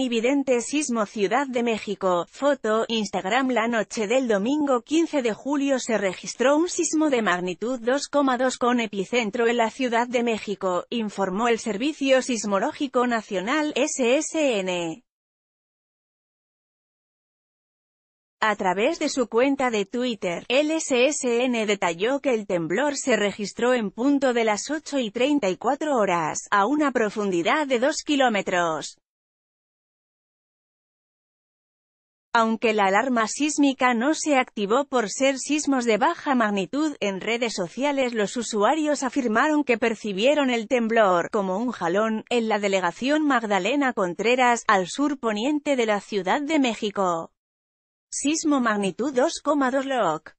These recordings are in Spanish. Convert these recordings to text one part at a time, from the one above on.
evidente Sismo Ciudad de México, foto, Instagram La noche del domingo 15 de julio se registró un sismo de magnitud 2,2 con epicentro en la Ciudad de México, informó el Servicio Sismológico Nacional, SSN. A través de su cuenta de Twitter, el SSN detalló que el temblor se registró en punto de las 8 y 34 horas, a una profundidad de 2 kilómetros. Aunque la alarma sísmica no se activó por ser sismos de baja magnitud, en redes sociales los usuarios afirmaron que percibieron el temblor como un jalón en la delegación Magdalena Contreras, al sur poniente de la Ciudad de México. Sismo magnitud 2,2 LOC.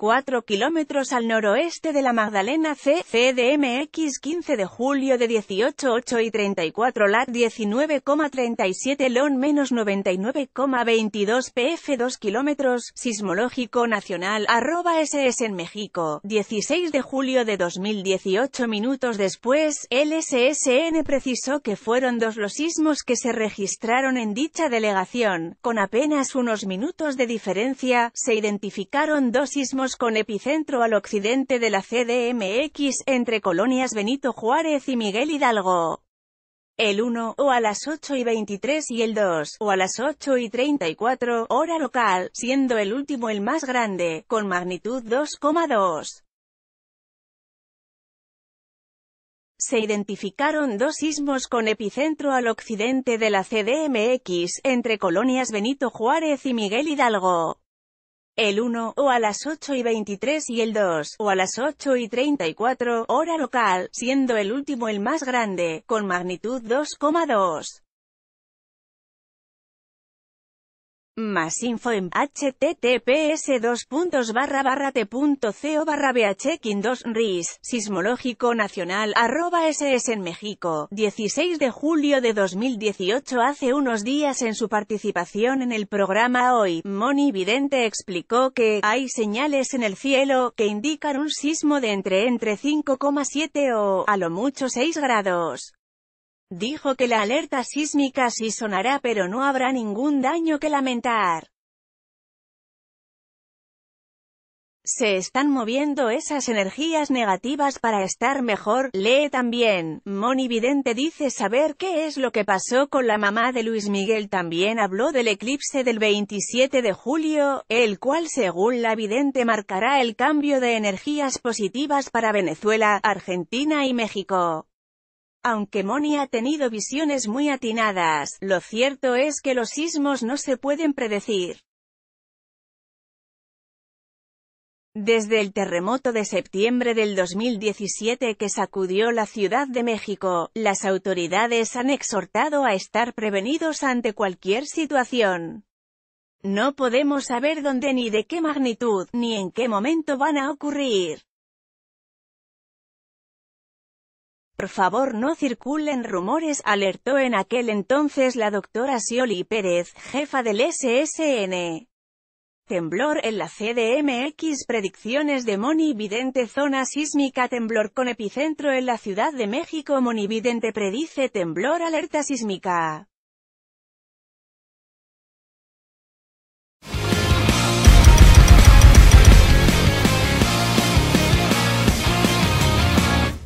4 kilómetros al noroeste de la Magdalena C, CDMX 15 de julio de 18 8 y 34 lat 19,37 lon menos 99,22 pf 2 kilómetros, sismológico nacional, arroba SS en México, 16 de julio de 2018 minutos después, SSN precisó que fueron dos los sismos que se registraron en dicha delegación, con apenas unos minutos de diferencia, se identificaron dos sismos con epicentro al occidente de la CDMX, entre colonias Benito Juárez y Miguel Hidalgo. El 1, o a las 8 y 23 y el 2, o a las 8 y 34, hora local, siendo el último el más grande, con magnitud 2,2. se identificaron dos sismos con epicentro al occidente de la CDMX, entre colonias Benito Juárez y Miguel Hidalgo el 1, o a las 8 y 23 y el 2, o a las 8 y 34, hora local, siendo el último el más grande, con magnitud 2,2. Más info en https tco barra 2 ris sismológico nacional arroba ss en México 16 de julio de 2018 hace unos días en su participación en el programa Hoy, Moni Vidente explicó que hay señales en el cielo que indican un sismo de entre entre 5,7 o a lo mucho 6 grados. Dijo que la alerta sísmica sí sonará pero no habrá ningún daño que lamentar. se están moviendo esas energías negativas para estar mejor, lee también, Moni Vidente dice saber qué es lo que pasó con la mamá de Luis Miguel también habló del eclipse del 27 de julio, el cual según la Vidente marcará el cambio de energías positivas para Venezuela, Argentina y México. Aunque Moni ha tenido visiones muy atinadas, lo cierto es que los sismos no se pueden predecir. Desde el terremoto de septiembre del 2017 que sacudió la Ciudad de México, las autoridades han exhortado a estar prevenidos ante cualquier situación. No podemos saber dónde ni de qué magnitud, ni en qué momento van a ocurrir. Por favor no circulen rumores, alertó en aquel entonces la doctora Sioli Pérez, jefa del SSN. Temblor en la CDMX Predicciones de Monividente Zona sísmica Temblor con epicentro en la Ciudad de México Monividente predice temblor alerta sísmica.